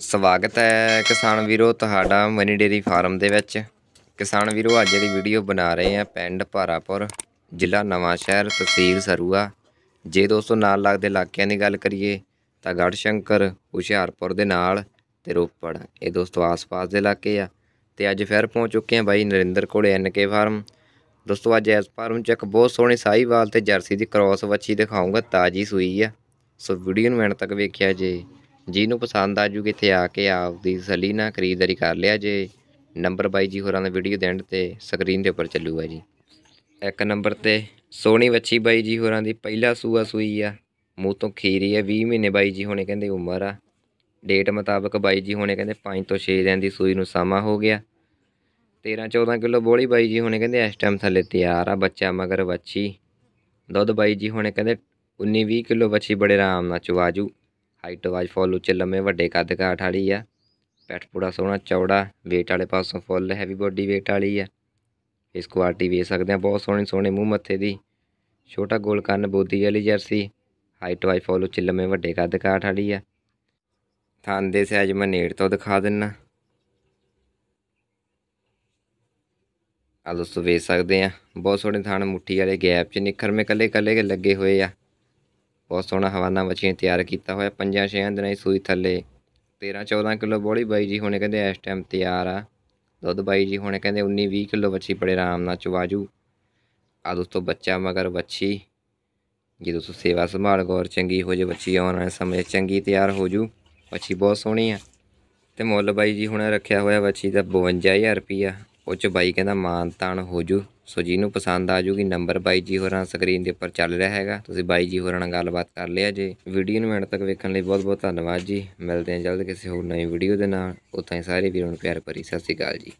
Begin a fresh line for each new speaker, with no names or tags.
ਸਵਾਗਤ ਹੈ ਕਿਸਾਨ ਵੀਰੋ ਤੁਹਾਡਾ ਮਨੀ ਡੇਰੀ ਫਾਰਮ ਦੇ ਵਿੱਚ ਕਿਸਾਨ ਵੀਰੋ ਅੱਜ ਦੀ ਵੀਡੀਓ ਬਣਾ ਰਹੇ ਆ ਪਿੰਡ ਭਾਰਾਪੁਰ ਜ਼ਿਲ੍ਹਾ ਨਵਾਂ ਸ਼ਹਿਰ ਤਹਿਸੀਲ ਸਰੂਆ ਜੇ ਦੋਸਤੋ ਨਾਲ ਲੱਗਦੇ ਇਲਾਕਿਆਂ ਦੀ ਗੱਲ ਕਰੀਏ ਤਾਂ ਗੜਸ਼ੰਕਰ ਹੁਸ਼ਿਆਰਪੁਰ ਦੇ ਨਾਲ ਤੇ ਰੋਪੜ ਇਹ ਦੋਸਤੋ ਆਸ-ਪਾਸ ਦੇ ਇਲਾਕੇ ਆ ਤੇ ਅੱਜ ਫਿਰ ਪਹੁੰਚ ਚੁੱਕੇ ਆ ਬਾਈ ਨਰਿੰਦਰ ਕੋਲੇ ਐਨਕੇ ਫਾਰਮ ਦੋਸਤੋ ਅੱਜ ਇਸ ਫਾਰਮ 'ਚ ਇੱਕ ਬਹੁਤ ਸੋਹਣੀ ਸਾਈਵਾਲ ਤੇ ਜਰਸੀ ਦੀ ਕ੍ਰੋਸ ਵੱਛੀ ਦਿਖਾਉਂਗਾ ਤਾਜੀ ਸੂਈ ਆ ਸੋ ਵੀਡੀਓ ਨੂੰ ਐਂਡ ਤੱਕ ਵੇਖਿਆ ਜੇ ਜਿਹਨੂੰ ਪਸੰਦ ਆ ਜੂਗੇ ਇੱਥੇ ਆ ਕੇ ਆਪਦੀ ਸਲੀ ਨਾਲ ਖਰੀਦਦਾਰੀ ਕਰ ਲਿਆ ਜੇ ਨੰਬਰ ਬਾਈ ਜੀ ਹੋਰਾਂ ਦਾ ਵੀਡੀਓ ਦੇਣ ਤੇ ਸਕਰੀਨ ਦੇ ਉੱਪਰ ਚੱਲੂਗਾ ਜੀ ਇੱਕ ਨੰਬਰ ਤੇ ਸੋਹਣੀ ਬੱਚੀ ਬਾਈ ਜੀ ਹੋਰਾਂ ਦੀ ਪਹਿਲਾ ਸੂਆ ਸੂਈ ਆ ਮੂੰਹ ਤੋਂ ਖੀਰੀ ਆ 20 ਮਹੀਨੇ ਬਾਈ ਜੀ ਹੋਣੇ ਕਹਿੰਦੇ ਉਮਰ ਆ ਡੇਟ ਮੁਤਾਬਕ ਬਾਈ ਜੀ ਹੋਣੇ ਕਹਿੰਦੇ 5 ਤੋਂ 6 ਦਿਨ ਦੀ ਸੂਈ ਨੂੰ ਸਮਾਂ ਹੋ ਗਿਆ 13 14 ਕਿਲੋ ਬੋਲੀ ਬਾਈ ਜੀ ਹੋਣੇ ਕਹਿੰਦੇ ਇਸ ਟਾਈਮ ਥੱਲੇ ਤਿਆਰ ਆ ਬੱਚਾ ਮਗਰ ਬੱਚੀ ਦੁੱਧ ਬਾਈ ਜੀ ਹੋਣੇ ਕਹਿੰਦੇ 19 20 ਕਿਲੋ ਬੱਚੀ ਬੜੇ ਆਰਾਮ ਨਾਲ ਚਵਾਜੂ ਜੂ ਹਾਈਟ ਵਾਈਜ਼ ਫੁੱਲ ਉੱਚ ਲੰਮੇ ਵੱਡੇ ਕੱਦ ਕਾਠ ਵਾਲੀ ਆ ਪੈਟ ਪੂੜਾ ਸੋਹਣਾ ਚੌੜਾ weight ਵਾਲੇ ਪਾਸੋਂ ਫੁੱਲ ਹੈਵੀ ਬੋਡੀ weight ਵਾਲੀ ਆ ਇਸ ਕੁਆਲਿਟੀ ਵੇਖ ਸਕਦੇ ਆ ਬਹੁਤ ਸੋਹਣੇ ਸੋਹਣੇ ਮੂੰਹ ਮੱਥੇ ਦੀ ਛੋਟਾ ਗੋਲ ਕੰਨ ਬੋਦੀ ਵਾਲੀ ਜਰਸੀ ਹਾਈਟ ਵਾਈਜ਼ ਫੁੱਲ ਉੱਚ ਲੰਮੇ ਵੱਡੇ ਕੱਦ ਕਾਠ ਵਾਲੀ ਆ ਥਾਂ ਦੇ ਸਾਈਜ਼ ਮੈਂ ਨੇੜ ਤੋਂ ਦਿਖਾ ਦਿੰਨਾ ਆ ਦੋਸਤੋ ਵੇਖ ਸਕਦੇ ਆ ਬਹੁਤ ਸੋਹਣੇ ਥਾਣ ਮੁੱਠੀ ਵਾਲੇ ਗੈਪ 'ਚ ਨਿਖਰਵੇਂ ਕੱਲੇ ਕੱਲੇ ਲੱਗੇ ਹੋਏ ਆ ਬਹੁਤ ਸੋਹਣਾ ਹਵਾਨਾ ਮੱਛੀਆਂ ਤਿਆਰ ਕੀਤਾ ਹੋਇਆ ਪੰਜਾਂ ਛੇਆਂ ਦਿਨਾਂ ਦੀ ਸੂਈ ਥੱਲੇ 13 14 ਕਿਲੋ ਬੋਲੀ ਬਾਈ ਜੀ ਹੁਣੇ ਕਹਿੰਦੇ ਇਸ ਟਾਈਮ ਤਿਆਰ ਆ ਦੁੱਧ ਬਾਈ ਜੀ ਹੁਣੇ ਕਹਿੰਦੇ 19 20 ਕਿਲੋ ਵੱਛੀ ਬੜੇ ਆਰਾਮ ਨਾਲ ਚਵਾਜੂ ਆ ਦੋਸਤੋ ਬੱਚਾ ਮਗਰ ਵੱਛੀ ਜੇ ਦੋਸਤੋ ਸੇਵਾ ਸੰਭਾਲ ਗੌਰ ਚੰਗੀ ਹੋ ਜੇ ਬੱਚੀ ਆਉਣ ਵਾਲੇ ਸਮੇਂ ਚੰਗੀ ਤਿਆਰ ਹੋ ਜੂ ਬੱਚੀ ਬਹੁਤ ਸੋਹਣੀ ਆ ਤੇ ਮੁੱਲ ਬਾਈ ਜੀ ਹੁਣੇ ਰੱਖਿਆ ਹੋਇਆ ਬੱਚੀ ਦਾ 52000 ਰੁਪਈਆ ਉਹ ਚ ਬਾਈ ਕਹਿੰਦਾ ਮਾਨ ਤਾਨ ਹੋ ਜੂ ਸੋ ਜਿਹਨੂੰ ਪਸੰਦ ਆ ਜੂਗੀ ਨੰਬਰ ਬਾਈ ਜੀ ਹੋਰਾਂ ਸਕਰੀਨ ਦੇ ਉੱਪਰ ਚੱਲ ਰਿਹਾ ਹੈਗਾ ਤੁਸੀਂ ਬਾਈ ਜੀ ਹੋਰਾਂ ਨਾਲ ਗੱਲਬਾਤ ਕਰ ਲਿਆ ਜੇ ਵੀਡੀਓ ਨੂੰ ਐਂਡ ਤੱਕ ਵੇਖਣ ਲਈ ਬਹੁਤ ਬਹੁਤ ਧੰਨਵਾਦ ਜੀ ਮਿਲਦੇ ਹਾਂ ਜਲਦ ਕਿਸੇ ਹੋਰ ਨਵੀਂ ਵੀਡੀਓ ਦੇ ਨਾਲ ਉਤਾਂ ਹੀ ਸਾਰੇ ਵੀਰਾਂ ਨੂੰ ਪਿਆਰ ਭਰੀ ਸਤਿ ਸ਼੍ਰੀ ਅਕਾਲ ਜੀ